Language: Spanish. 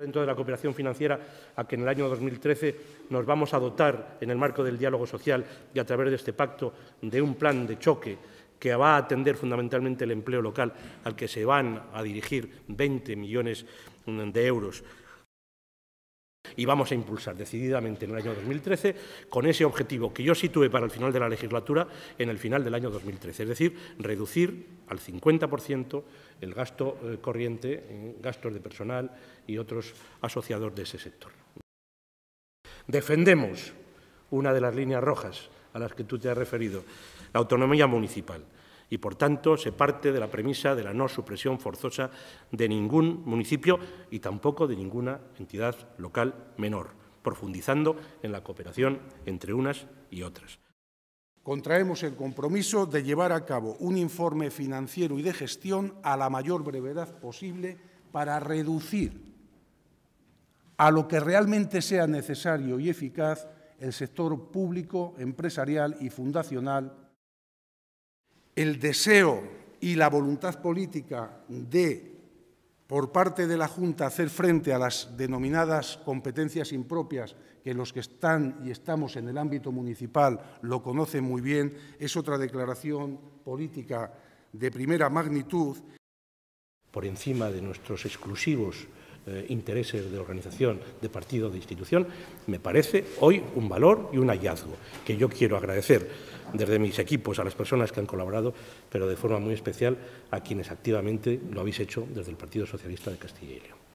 dentro de la cooperación financiera a que en el año 2013 nos vamos a dotar en el marco del diálogo social y a través de este pacto de un plan de choque que va a atender fundamentalmente el empleo local al que se van a dirigir 20 millones de euros y vamos a impulsar decididamente en el año 2013 con ese objetivo que yo sitúe para el final de la legislatura en el final del año 2013, es decir, reducir al 50% el gasto eh, corriente, gastos de personal y otros asociados de ese sector. Defendemos una de las líneas rojas a las que tú te has referido, la autonomía municipal y, por tanto, se parte de la premisa de la no supresión forzosa de ningún municipio y tampoco de ninguna entidad local menor, profundizando en la cooperación entre unas y otras. Contraemos el compromiso de llevar a cabo un informe financiero y de gestión a la mayor brevedad posible para reducir a lo que realmente sea necesario y eficaz el sector público, empresarial y fundacional el deseo y la voluntad política de, por parte de la Junta, hacer frente a las denominadas competencias impropias, que los que están y estamos en el ámbito municipal lo conocen muy bien, es otra declaración política de primera magnitud. Por encima de nuestros exclusivos eh, intereses de organización, de partido, de institución, me parece hoy un valor y un hallazgo que yo quiero agradecer desde mis equipos a las personas que han colaborado, pero de forma muy especial a quienes activamente lo habéis hecho desde el Partido Socialista de Castilla y León.